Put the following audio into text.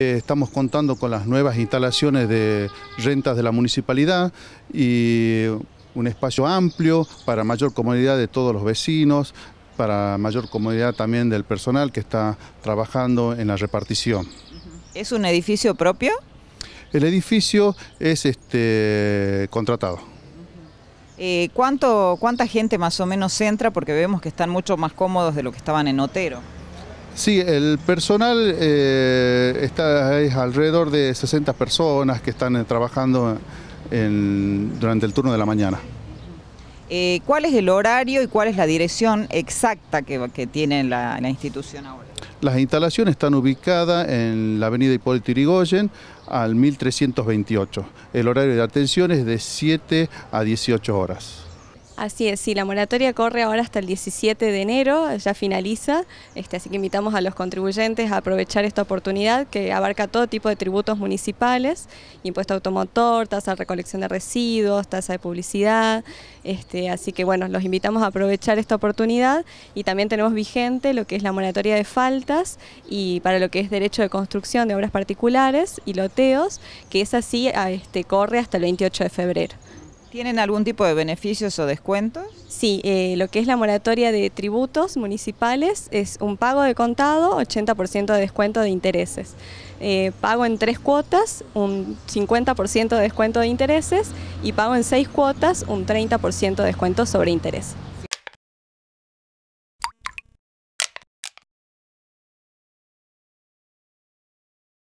Estamos contando con las nuevas instalaciones de rentas de la municipalidad y un espacio amplio para mayor comodidad de todos los vecinos, para mayor comodidad también del personal que está trabajando en la repartición. ¿Es un edificio propio? El edificio es este, contratado. Eh, ¿Cuánta gente más o menos entra? Porque vemos que están mucho más cómodos de lo que estaban en Otero. Sí, el personal eh, es alrededor de 60 personas que están eh, trabajando durante el turno de la mañana. Eh, ¿Cuál es el horario y cuál es la dirección exacta que, tiene la, institución ahora? Las instalaciones están ubicadas en la avenida Hipólito Yrigoyen al 1328. El horario de atención es de 7 a 18 horas. Así es, sí, la moratoria corre ahora hasta el 17 de enero, ya finaliza, este, así que invitamos a los contribuyentes a aprovechar esta oportunidad que abarca todo tipo de tributos municipales, impuesto automotor, tasa de recolección de residuos, tasa de publicidad, este, así que bueno, los invitamos a aprovechar esta oportunidad y también tenemos vigente lo que es la moratoria de faltas y para lo que es derecho de construcción de obras particulares y loteos, que es así, ah, este, corre hasta el 28 de febrero. ¿Tienen algún tipo de beneficios o descuentos? Sí, eh, lo que es la moratoria de tributos municipales es un pago de contado, 80% de descuento de intereses. Eh, pago en tres cuotas, un 50% de descuento de intereses y pago en seis cuotas, un 30% de descuento sobre interés.